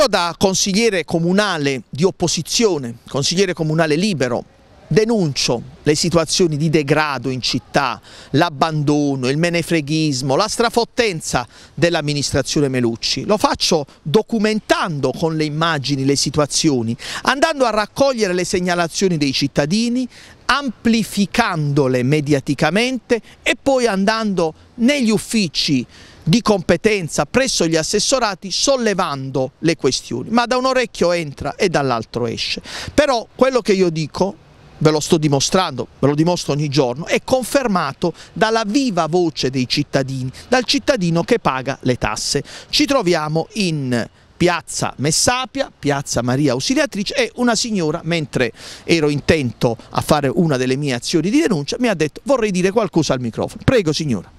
Io da consigliere comunale di opposizione, consigliere comunale libero, denuncio le situazioni di degrado in città, l'abbandono, il menefreghismo, la strafottenza dell'amministrazione Melucci. Lo faccio documentando con le immagini le situazioni, andando a raccogliere le segnalazioni dei cittadini, amplificandole mediaticamente e poi andando negli uffici di competenza presso gli assessorati sollevando le questioni, ma da un orecchio entra e dall'altro esce. Però quello che io dico ve lo sto dimostrando, ve lo dimostro ogni giorno, è confermato dalla viva voce dei cittadini, dal cittadino che paga le tasse. Ci troviamo in piazza Messapia, piazza Maria Ausiliatrice e una signora, mentre ero intento a fare una delle mie azioni di denuncia, mi ha detto vorrei dire qualcosa al microfono. Prego signora.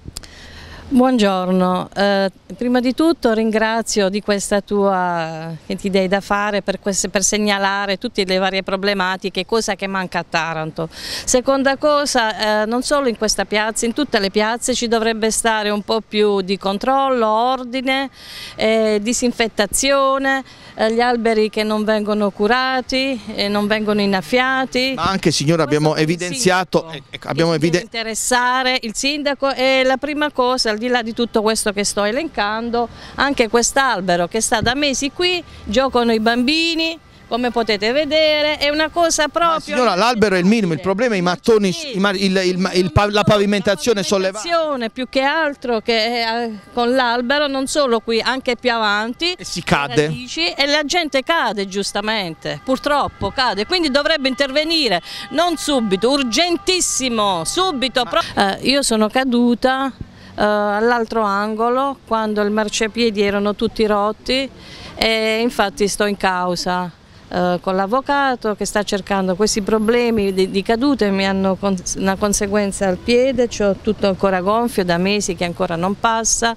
Buongiorno, eh, prima di tutto ringrazio di questa tua che ti dai da fare per, queste, per, segnalare tutte le varie problematiche, cosa che manca a Taranto. Seconda cosa, eh, non solo in questa piazza, in tutte le piazze ci dovrebbe stare un po' più di controllo, ordine, eh, disinfettazione, eh, gli alberi che non vengono curati, eh, non vengono innaffiati. Ma anche signora questo abbiamo evidenziato... Eh, ecco, abbiamo eviden interessare il sindaco e la prima cosa, il di là di tutto questo che sto elencando, anche quest'albero che sta da mesi qui, giocano i bambini, come potete vedere, è una cosa proprio... Ma signora, l'albero è il minimo, il problema è i mattoni, sì, il, il, il, la pavimentazione sollevata. La pavimentazione più che altro che eh, con l'albero, non solo qui, anche più avanti. E si cade. Radici, e la gente cade giustamente, purtroppo cade, quindi dovrebbe intervenire, non subito, urgentissimo, subito. Ma... Eh, io sono caduta eh, all'altro angolo quando il marciapiedi erano tutti rotti e infatti sto in causa. Eh, con l'avvocato che sta cercando questi problemi di, di cadute, mi hanno con, una conseguenza al piede, ho tutto ancora gonfio da mesi che ancora non passa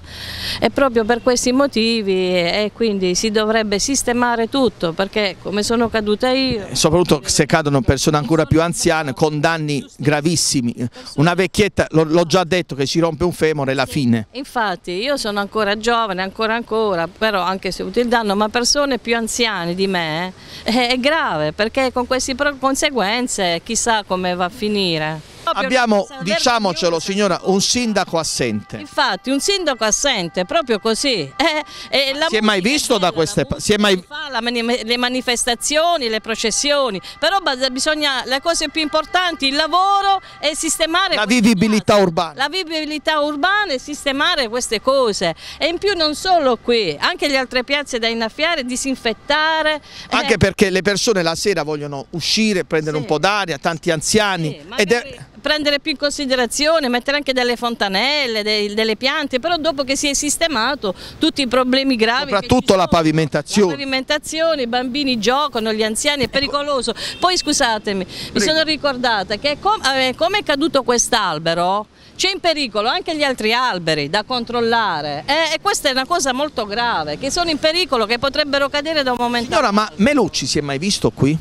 e proprio per questi motivi e quindi si dovrebbe sistemare tutto perché come sono caduta io... Eh, soprattutto se cadono persone ancora più anziane con danni gravissimi, una vecchietta, l'ho già detto che si rompe un femore è la fine. Infatti io sono ancora giovane, ancora ancora, però anche se ho avuto il danno, ma persone più anziane di me è grave perché con queste conseguenze chissà come va a finire proprio... Abbiamo, diciamocelo signora, un sindaco assente. Infatti, un sindaco assente, proprio così. Eh, eh, si è mai visto è bella, da queste parti? Mai... Mani le manifestazioni, le processioni, però bisogna, le cose più importanti, il lavoro e sistemare... La vivibilità cose. urbana. La vivibilità urbana e sistemare queste cose. E in più non solo qui, anche le altre piazze da innaffiare, disinfettare. Eh. Anche eh. perché le persone la sera vogliono uscire, prendere sì. un po' d'aria, tanti anziani. Sì, magari... ed è prendere più in considerazione, mettere anche delle fontanelle, dei, delle piante, però dopo che si è sistemato tutti i problemi gravi. Soprattutto la pavimentazione. La pavimentazione, i bambini giocano, gli anziani, è ecco. pericoloso. Poi scusatemi, Prego. mi sono ricordata che com eh, come è caduto quest'albero? c'è in pericolo anche gli altri alberi da controllare eh, e questa è una cosa molto grave, che sono in pericolo, che potrebbero cadere da un momento Signora, all'altro. ma Melucci si è mai visto qui?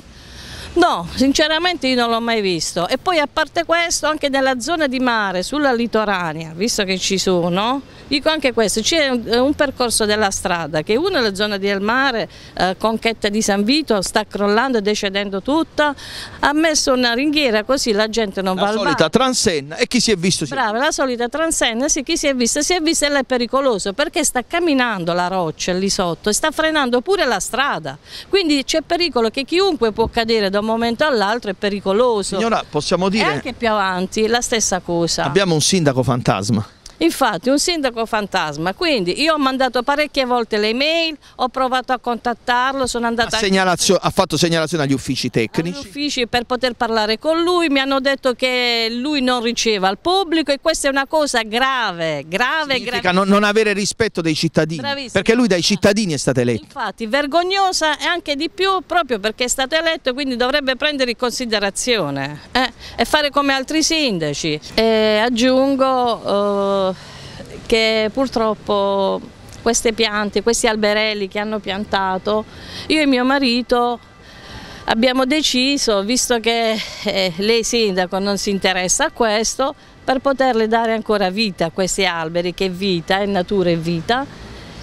No, sinceramente io non l'ho mai visto. E poi a parte questo, anche nella zona di mare, sulla litoranea, visto che ci sono, dico anche questo, c'è un, percorso della strada che uno è la zona del mare, eh, Conchetta di San Vito, sta crollando e decedendo tutta, ha messo una ringhiera così la gente non la va al mare. La solita transenna e chi si è visto? Si Brava, la solita transenna, sì, chi si è visto? Si è visto e è pericoloso perché sta camminando la roccia lì sotto e sta frenando pure la strada. Quindi c'è pericolo che chiunque può cadere domani un momento all'altro è pericoloso. Signora, possiamo dire... E anche più avanti, la stessa cosa. Abbiamo un sindaco fantasma. Infatti un sindaco fantasma, quindi io ho mandato parecchie volte le mail, ho provato a contattarlo, sono andata... Ha, ha fatto segnalazione agli uffici tecnici? Agli uffici per poter parlare con lui, mi hanno detto che lui non riceva al pubblico e questa è una cosa grave, grave, grave. Non, non avere rispetto dei cittadini, Bravissimo. perché lui dai cittadini è stato eletto. Infatti vergognosa e anche di più proprio perché è stato eletto quindi dovrebbe prendere in considerazione eh, e fare come altri sindaci. E aggiungo... Eh, che purtroppo queste piante, questi alberelli che hanno piantato, io e mio marito abbiamo deciso, visto che eh, lei sindaco non si interessa a questo, per poterle dare ancora vita a questi alberi, che è vita, è natura e vita,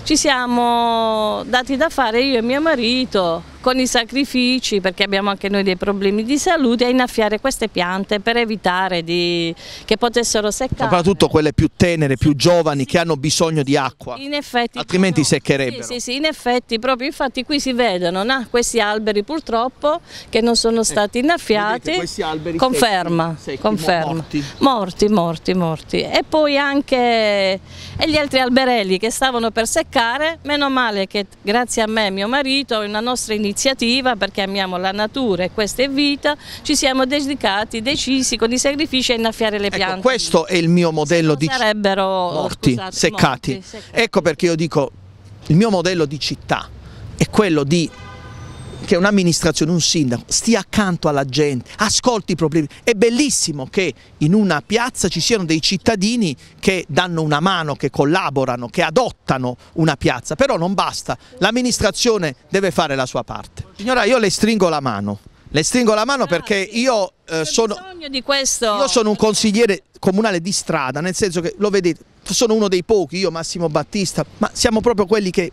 ci siamo dati da fare io e mio marito con i sacrifici, perché abbiamo anche noi dei problemi di salute, a innaffiare queste piante per evitare di, che potessero seccare. Soprattutto quelle più tenere, più giovani, sì. che hanno bisogno di acqua, in effetti, altrimenti no. seccherebbero. Sì, sì, sì, in effetti, proprio infatti qui si vedono no? questi alberi purtroppo che non sono eh, stati innaffiati, Vedete, conferma, secchi, secchi, conferma. Morti. morti, morti, morti. E poi anche e gli altri alberelli che stavano per seccare, meno male che grazie a me e mio marito, una nostra iniziativa, iniziativa perché amiamo la natura e questa è vita, ci siamo dedicati, decisi con i sacrifici a innaffiare le ecco, piante. questo è il mio modello di... città. Sarebbero morti, scusate, seccati. morti, seccati. Ecco perché io dico, il mio modello di città è quello di che un'amministrazione, un sindaco stia accanto alla gente, ascolti i problemi. È bellissimo che in una piazza ci siano dei cittadini che danno una mano, che collaborano, che adottano una piazza, però non basta, l'amministrazione deve fare la sua parte. Signora, io le stringo la mano. Le stringo la mano ah, perché io, eh, sono, io sono un consigliere comunale di strada, nel senso che lo vedete, sono uno dei pochi, io Massimo Battista, ma siamo proprio quelli che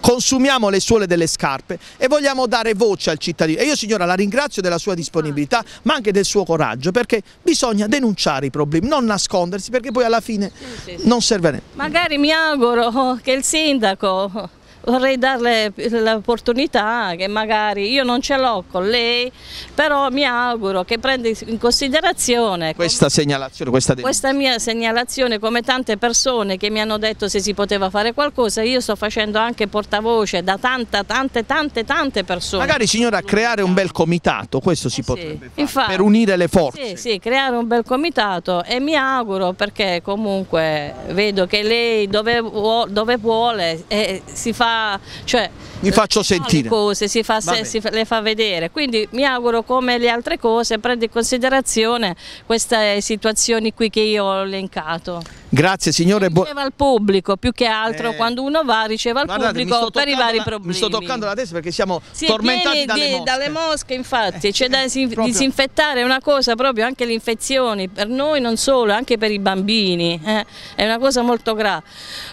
consumiamo le suole delle scarpe e vogliamo dare voce al cittadino. E io signora la ringrazio della sua disponibilità ah. ma anche del suo coraggio perché bisogna denunciare i problemi, non nascondersi perché poi alla fine non serve a niente. Magari mi auguro che il sindaco vorrei darle l'opportunità che magari io non ce l'ho con lei, però mi auguro che prenda in considerazione questa segnalazione, questa, questa, mia segnalazione come tante persone che mi hanno detto se si poteva fare qualcosa, io sto facendo anche portavoce da tante tante tante tante persone. Magari signora creare un bel comitato, questo si eh potrebbe sì, fare infatti, per unire le forze. Sì, sì, creare un bel comitato e mi auguro perché comunque vedo che lei dove, dove vuole eh, si fa cioè, mi eh, faccio sentire. Cose, si, fa, se, si le fa vedere, quindi mi auguro come le altre cose prendi in considerazione queste situazioni qui che io ho elencato. Grazie signore. Riceva al pubblico, più che altro eh, quando uno va riceve al pubblico per i vari la, problemi. Mi sto toccando la testa perché siamo si tormentati dalle, di, mosche. dalle, mosche. infatti, eh, c'è eh, da disinfettare, è una cosa proprio, anche le infezioni, per noi non solo, anche per i bambini, eh, è una cosa molto grave.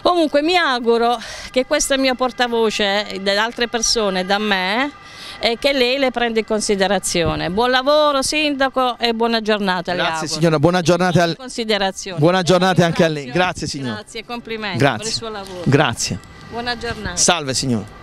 Comunque mi auguro che questa mia portavoce, eh, da altre persone, da me, e che lei le prenda in considerazione. Buon lavoro Sindaco e buona giornata. Grazie signora, buona giornata, al... buona giornata anche a lei. Grazie signora. Grazie, complimenti Grazie. per il suo lavoro. Grazie. Buona giornata. Salve signora.